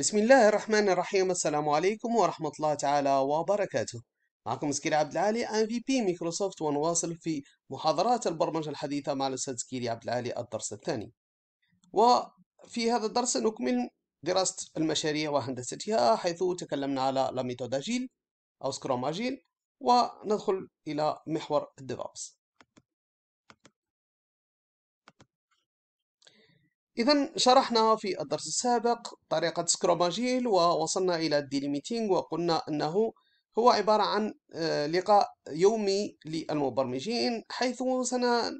بسم الله الرحمن الرحيم السلام عليكم ورحمة الله تعالى وبركاته معكم سكيري عبد العالي ام في بي مايكروسوفت ونواصل في محاضرات البرمجة الحديثة مع الأستاذ سكيري عبد العالي الدرس الثاني وفي هذا الدرس نكمل دراسة المشاريع وهندستها حيث تكلمنا على لا ميثود أجيل أو سكروم أجيل وندخل إلى محور الديفوبس إذا شرحنا في الدرس السابق طريقة سكروماجيل ووصلنا إلى الديليميتينغ وقلنا أنه هو عبارة عن آه، لقاء يومي للمبرمجين حيث سن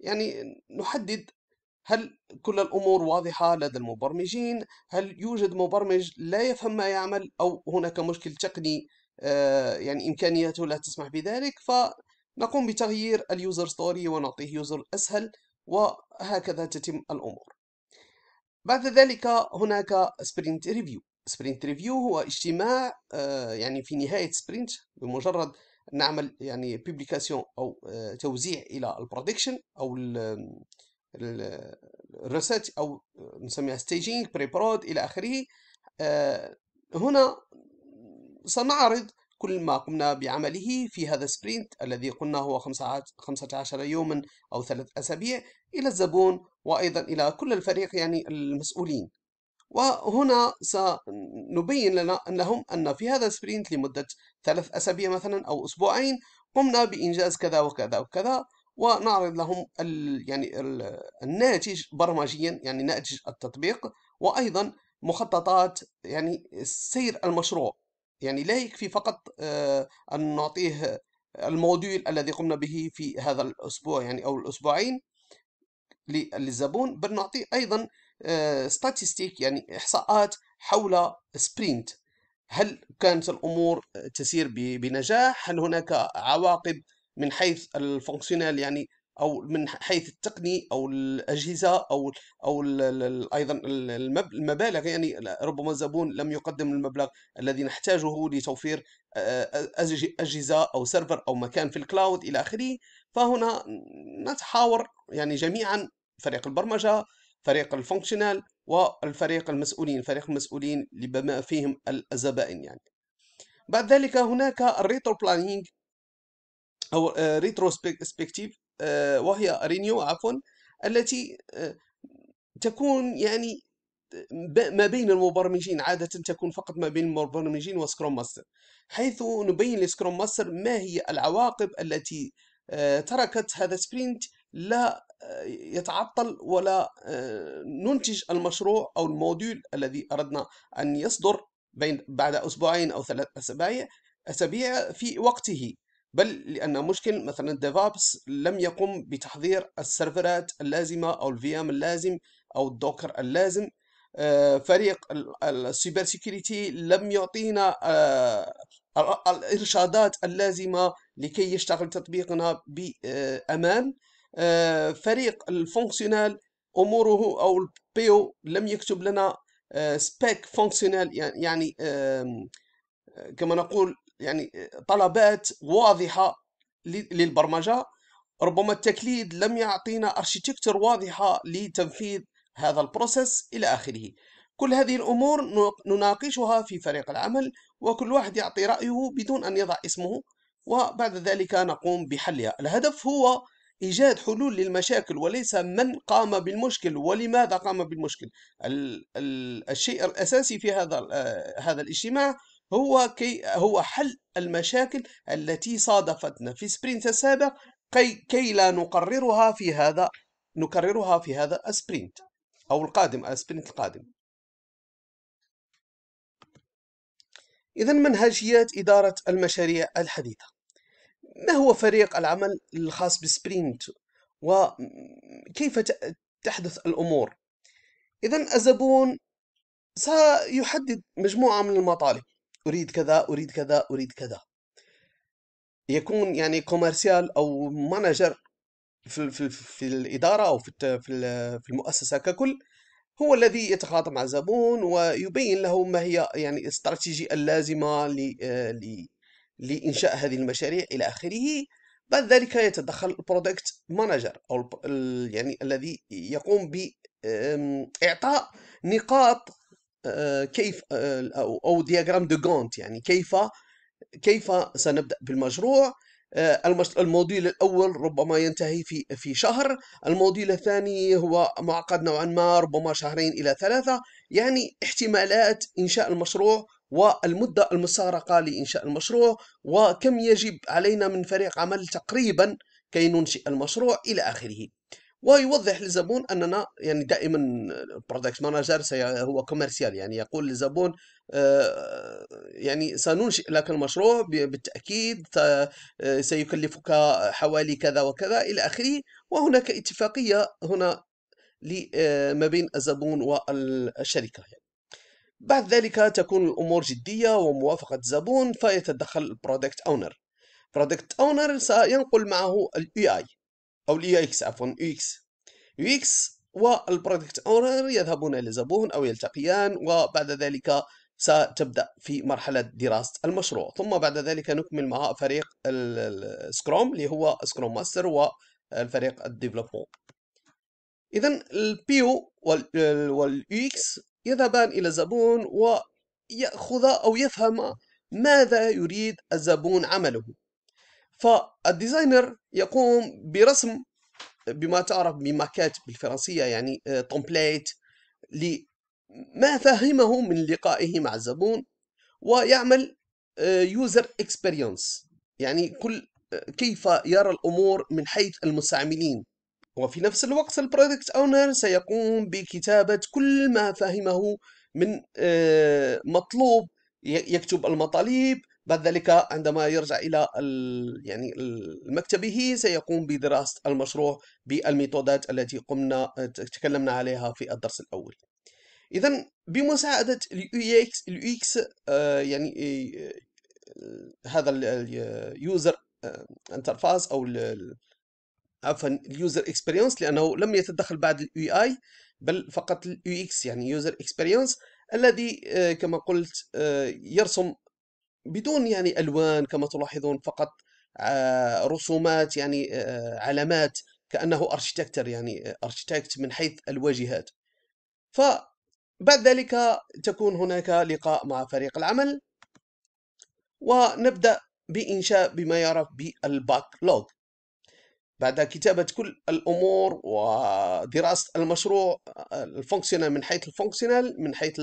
يعني نحدد هل كل الأمور واضحة لدى المبرمجين هل يوجد مبرمج لا يفهم ما يعمل أو هناك مشكل تقني آه، يعني إمكانياته لا تسمح بذلك فنقوم بتغيير اليوزر ستوري ونعطيه يوزر أسهل وهكذا تتم الأمور بعد ذلك هناك سبرينت ريفيو سبرينت ريفيو هو اجتماع آه، يعني في نهاية سبرينت بمجرد نعمل يعني بيبليكاسيون أو آه، توزيع إلى البرودكشن أو الريسيرش آه، أو نسميها ستيجينج بريبرود إلى آخره هنا سنعرض كل ما قمنا بعمله في هذا السبرينت الذي قلنا هو 15 يوما أو ثلاث أسابيع إلى الزبون وأيضا إلى كل الفريق يعني المسؤولين وهنا سنبين لنا أنهم أن في هذا السبرينت لمدة ثلاث أسابيع مثلا أو أسبوعين قمنا بإنجاز كذا وكذا وكذا ونعرض لهم الـ يعني الـ الناتج برمجيا يعني ناتج التطبيق وأيضا مخططات يعني سير المشروع يعني لا يكفي فقط آه، أن نعطيه الموضوع الذي قمنا به في هذا الأسبوع يعني أو الأسبوعين للزبون بل نعطيه أيضا ستاتستيك آه، يعني إحصاءات حول سبرينت هل كانت الأمور تسير بنجاح هل هناك عواقب من حيث الفونكسيونال يعني او من حيث التقني او الاجهزه او او ال ايضا المبالغ يعني ربما الزبون لم يقدم المبلغ الذي نحتاجه لتوفير اجهزه او سيرفر او مكان في الكلاود الى اخره فهنا نتحاور يعني جميعا فريق البرمجه فريق الفونكشنال والفريق المسؤولين فريق المسؤولين بما فيهم الزبائن يعني بعد ذلك هناك الريترو بلانينج او ريتروسبكتيف آه، وهي رينيو عفوا التي آه، تكون يعني ما بين المبرمجين عادة تكون فقط ما بين المبرمجين وسكروم ماستر حيث نبين لسكروم ماستر ما هي العواقب التي آه، تركت هذا سبرينت لا يتعطل ولا ننتج المشروع أو الموديول الذي أردنا أن يصدر بين بعد أسبوعين أو ثلاث أسابيع أسابيع في وقته بل لأن مشكل مثلا ديفابس لم يقم بتحضير السيرفرات اللازمة أو الفي ام اللازم أو الدوكر اللازم آه، فريق السيبر سيكيورتي لم يعطينا آه، الإرشادات اللازمة لكي يشتغل تطبيقنا بأمان آه، فريق الفونكسيونال أموره أو البيو لم يكتب لنا سبيك فونكسيونال يعني كما نقول يعني طلبات واضحه للبرمجه ربما التكليد لم يعطينا ارشيتكتر واضحه لتنفيذ هذا البروسيس الى اخره كل هذه الامور نناقشها في فريق العمل وكل واحد يعطي رايه بدون ان يضع اسمه وبعد ذلك نقوم بحلها الهدف هو ايجاد حلول للمشاكل وليس من قام بالمشكل ولماذا قام بالمشكل الشيء الاساسي في هذا آه، هذا الاجتماع هو كي هو حل المشاكل التي صادفتنا في سبرينت السابق كي, كي لا نقررها في هذا نكررها في هذا السبرينت أو القادم السبرينت القادم إذا منهجيات إدارة المشاريع الحديثة ما هو فريق العمل الخاص بسبرينت وكيف تحدث الأمور إذا الزبون سيحدد مجموعة من المطالب أريد كذا أريد كذا أريد كذا يكون يعني كوميرسيال أو مانجر في, في, في الإدارة أو في, في المؤسسة ككل هو الذي يتخاطب مع الزبون ويبين له ما هي يعني الاستراتيجية اللازمة لإنشاء هذه المشاريع إلى آخره بعد ذلك يتدخل البرودكت مانجر أو يعني الذي يقوم بإعطاء نقاط كيف او دياغرام دو جونت يعني كيف كيف سنبدا بالمشروع الموديل الاول ربما ينتهي في في شهر الموديل الثاني هو معقد نوعا ما ربما شهرين الى ثلاثه يعني احتمالات انشاء المشروع والمده المستغرقه لانشاء المشروع وكم يجب علينا من فريق عمل تقريبا كي ننشئ المشروع الى اخره ويوضح للزبون اننا يعني دائما البرودكت مانجر هو كوميرسيال يعني يقول للزبون آه، يعني سننشئ لك المشروع بالتاكيد آه، سيكلفك حوالي كذا وكذا الى اخره وهناك اتفاقيه هنا آه، ما بين الزبون والشركه يعني. بعد ذلك تكون الامور جديه وموافقه الزبون فيتدخل البرودكت اونر برودكت اونر سينقل معه الاي اي أو الاي إكس e عفوا يو إكس يو إكس والبرودكت أونر يذهبون الى زبون أو يلتقيان وبعد ذلك ستبدأ في مرحلة دراسة المشروع ثم بعد ذلك نكمل مع فريق السكروم اللي هو سكروم ماستر والفريق الديفلوبمون إذا البيو واليو إكس يذهبان إلى الزبون ويأخذ أو يفهم ماذا يريد الزبون عمله فالديزاينر يقوم برسم بما تعرف بماكات بالفرنسيه يعني تومبليت لما فهمه من لقائه مع الزبون ويعمل يوزر آه، اكسبيرينس يعني كل آه، كيف يرى الامور من حيث المستعملين وفي نفس الوقت البرودكت اونر سيقوم بكتابه كل ما فهمه من آه، مطلوب يكتب المطالب بعد ذلك عندما يرجع إلى يعني مكتبه سيقوم بدراسة المشروع بالميثودات التي قمنا تكلمنا عليها في الدرس الأول إذا بمساعدة اليو اكس اليو اكس آه، يعني آه، آه، هذا اليوزر انترفاس أو عفوا اليوزر اكسبيرينس لأنه لم يتدخل بعد اليو اي بل فقط اليو اكس يعني يوزر اكسبيرينس الذي كما قلت يرسم بدون يعني الوان كما تلاحظون فقط آه، رسومات يعني آه، علامات كانه ارشيتكتر يعني ارشيتكت آه، من حيث الواجهات فبعد ذلك تكون هناك لقاء مع فريق العمل ونبدا بانشاء بما يعرف بالباك لوج بعد كتابة كل الأمور ودراسة المشروع الفونكسيونال من حيث الفونكسيونال من حيث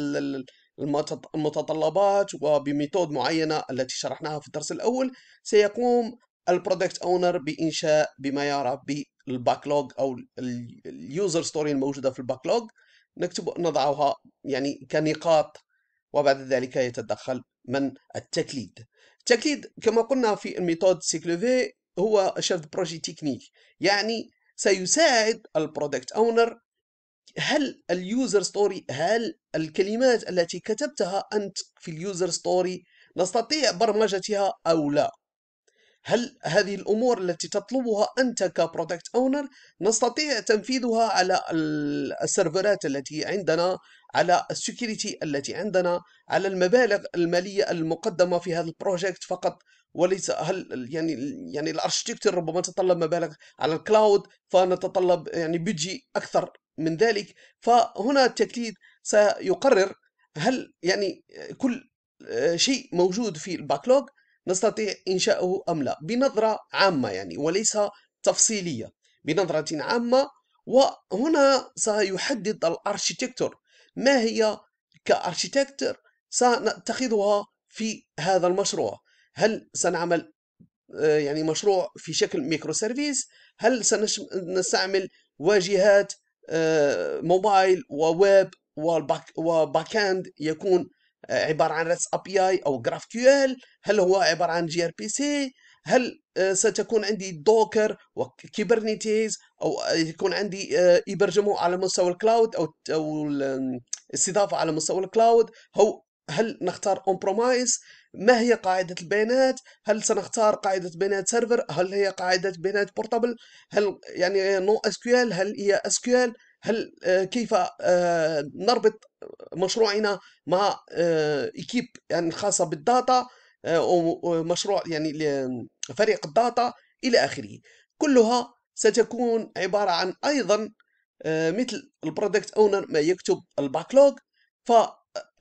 المتطلبات وبميثود معينة التي شرحناها في الدرس الأول سيقوم البرودكت اونر بانشاء بما يعرف بالباكلوج او اليوزر ستوري الموجوده في الباكلوج نكتب نضعها يعني كنقاط وبعد ذلك يتدخل من التكليد التكليد كما قلنا في الميثود سيكلوفي هو شيف بروجي تكنيك يعني سيساعد البرودكت اونر هل اليوزر ستوري هل الكلمات التي كتبتها أنت في اليوزر ستوري نستطيع برمجتها أو لا هل هذه الأمور التي تطلبها أنت كبرودكت أونر نستطيع تنفيذها على السيرفرات التي عندنا على السكيورتي التي عندنا على المبالغ المالية المقدمة في هذا البروجكت فقط وليس هل يعني يعني الارشيتكتر ربما تتطلب مبالغ على الكلاود فنتطلب يعني بيجي اكثر من ذلك فهنا التكليد سيقرر هل يعني كل آه، شيء موجود في الباكلوج نستطيع إنشاؤه أم لا بنظرة عامة يعني وليس تفصيلية بنظرة عامة وهنا سيحدد الاركيتكتور ما هي كأرشيتكتور سنتخذها في هذا المشروع هل سنعمل آه، يعني مشروع في شكل ميكرو سيرفيس هل سنستعمل واجهات آه، موبايل وويب وباك وباك اند يكون آه، عباره عن ريس اي بي اي او جراف كيو ال هل هو عباره عن جي ار بي سي هل آه، ستكون عندي دوكر وكيبرنيتيز او يكون عندي يبرجمه على مستوى الكلاود او او الاستضافه على مستوى الكلاود او هل نختار compromise ما هي قاعدة البيانات هل سنختار قاعدة بيانات سيرفر هل هي قاعدة بيانات بورتابل هل يعني نو اس كيو ال هل هي اس كيو ال هل آه، كيف آه، نربط مشروعنا مع ايكيب آه، يعني خاصة بالداتا ومشروع يعني فريق الداتا الى اخره كلها ستكون عبارة عن ايضا مثل البرودكت اونر ما يكتب الباكلوج ف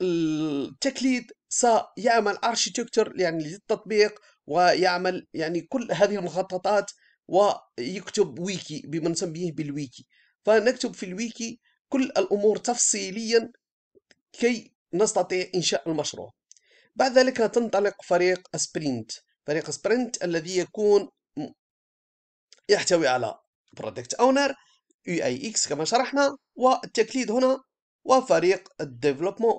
التكليد سيعمل اركيتكتر يعني للتطبيق ويعمل يعني كل هذه المخططات ويكتب ويكي بما نسميه بالويكي فنكتب في الويكي كل الامور تفصيليا كي نستطيع انشاء المشروع بعد ذلك تنطلق فريق سبرينت فريق سبرينت الذي يكون يحتوي على برودكت اونر يو اي اكس كما شرحنا والتكليد هنا وفريق الديفلوبمون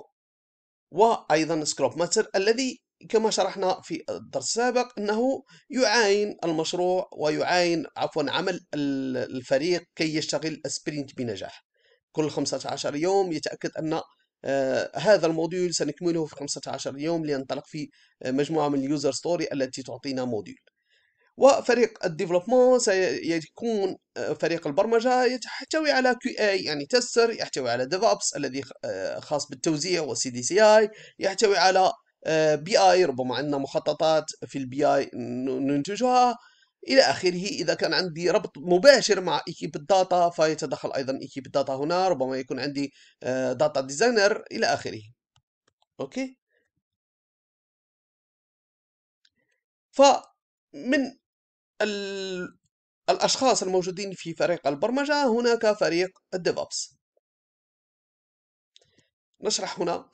وايضا سكروب ماتر الذي كما شرحنا في الدرس السابق انه يعاين المشروع ويعاين عفوا عمل الفريق كي يشتغل السبرينت بنجاح كل 15 يوم يتاكد ان آه، هذا الموديول سنكمله في 15 يوم لينطلق في آه، مجموعه من اليوزر ستوري التي تعطينا موديول وفريق الديفلوبمون سيكون آه، فريق البرمجة يحتوي على كيو اي يعني تستر يحتوي على ديفوبس الذي آه، خاص بالتوزيع والسي دي سي اي يحتوي على بي آه، اي ربما عندنا مخططات في البي اي ننتجها الى اخره اذا كان عندي ربط مباشر مع ايكيب الداتا فيتدخل ايضا ايكيب الداتا هنا ربما يكون عندي داتا ديزاينر الى اخره اوكي من ال... الأشخاص الموجودين في فريق البرمجة هناك فريق الديفوبس نشرح هنا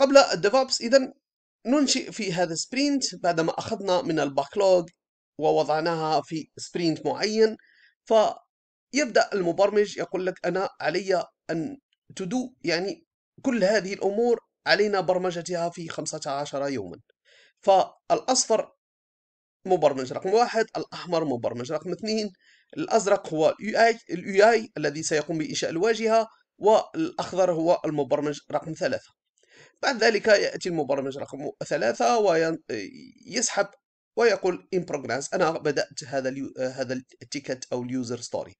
قبل الديفوبس إذا ننشئ في هذا السبرينت بعدما أخذنا من الباكلوج ووضعناها في سبرينت معين فيبدأ المبرمج يقول لك أنا علي أن تدو يعني كل هذه الأمور علينا برمجتها في 15 يوما فالأصفر مبرمج رقم واحد الأحمر مبرمج رقم اثنين الأزرق هو الـ اي الذي سيقوم بإنشاء الواجهة والأخضر هو المبرمج رقم ثلاثة بعد ذلك يأتي المبرمج رقم ثلاثة ويسحب ويقول in progress أنا بدأت هذا الـ هذا التيكت أو اليوزر ستوري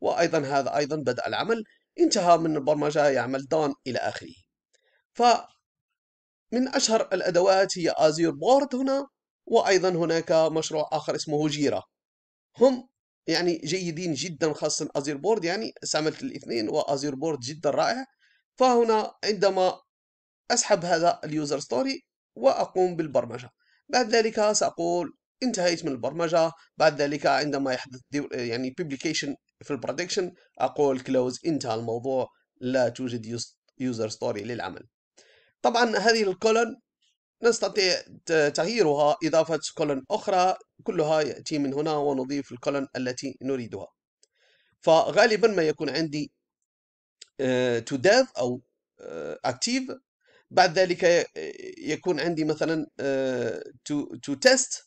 وأيضا هذا أيضا بدأ العمل انتهى من البرمجة يعمل دان إلى آخره ف من أشهر الأدوات هي أزير بورد هنا وايضا هناك مشروع اخر اسمه جيره هم يعني جيدين جدا خاصه ازير بورد يعني استعملت الاثنين وازير بورد جدا رائع فهنا عندما اسحب هذا اليوزر ستوري واقوم بالبرمجه بعد ذلك ساقول انتهيت من البرمجه بعد ذلك عندما يحدث يعني publication في البرودكشن اقول كلوز انتهى الموضوع لا توجد يوزر ستوري للعمل طبعا هذه الكولون نستطيع تغييرها إضافة كولن أخرى كلها يأتي من هنا ونضيف الكولن التي نريدها فغالبا ما يكون عندي آه، to dev أو آه، active بعد ذلك آه، يكون عندي مثلا to, to test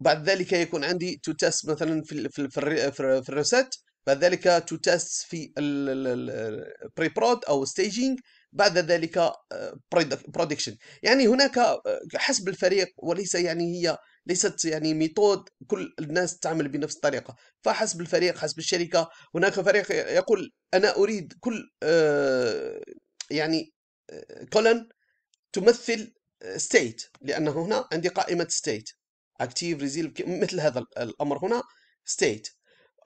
بعد ذلك يكون عندي to test مثلا في في في, في الريست بعد ذلك to test في البري برود او staging بعد ذلك برودكشن آه، يعني هناك آه، حسب الفريق وليس يعني هي ليست يعني ميثود كل الناس تعمل بنفس الطريقه فحسب الفريق حسب الشركه هناك فريق يقول انا اريد كل آه، يعني كولن تمثل ستيت لانه هنا عندي قائمه ستيت اكتيف ريزيل مثل هذا الامر هنا ستيت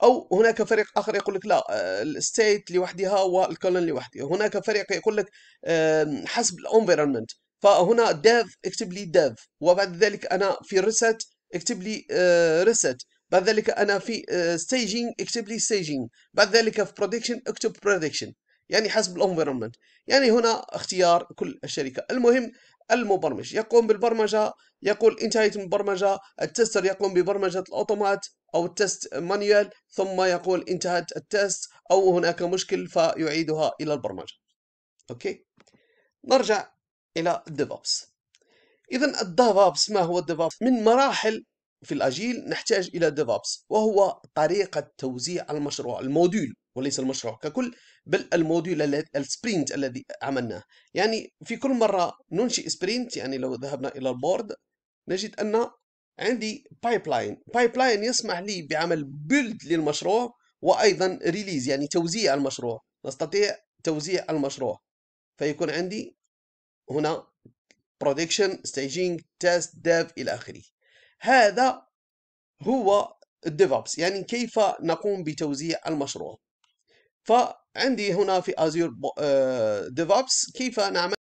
او هناك فريق اخر يقول لك لا آه، الستيت لوحدها والكولن لوحدها هناك فريق يقول لك حسب الانفيرمنت فهنا ديف اكتب لي ديف وبعد ذلك انا في ريست اكتب لي ريست آه، بعد ذلك انا في ستيجينج آه، اكتب لي ستيجينج بعد ذلك في برودكشن اكتب برودكشن يعني حسب الانفيرمنت يعني هنا اختيار كل الشركه المهم المبرمج يقوم بالبرمجة يقول انتهيت من البرمجة التستر يقوم ببرمجة الأوتومات أو التست مانيوال ثم يقول انتهت التست أو هناك مشكل فيعيدها إلى البرمجة أوكي نرجع إلى الديفوبس إذا الديفوبس ما هو الديفوبس من مراحل في الأجيل نحتاج إلى ديفوبس وهو طريقة توزيع المشروع الموديول وليس المشروع ككل بل الموديول السبرينت الذي عملناه يعني في كل مرة ننشئ سبرينت يعني لو ذهبنا إلى البورد نجد أن عندي بايبلاين بايبلاين يسمح لي بعمل بيلد للمشروع وأيضا ريليز يعني توزيع المشروع نستطيع توزيع المشروع فيكون عندي هنا برودكشن staging تيست dev إلى آخره هذا هو الديفوبس يعني كيف نقوم بتوزيع المشروع فعندي هنا في ازور آه، ديفوبس كيف نعمل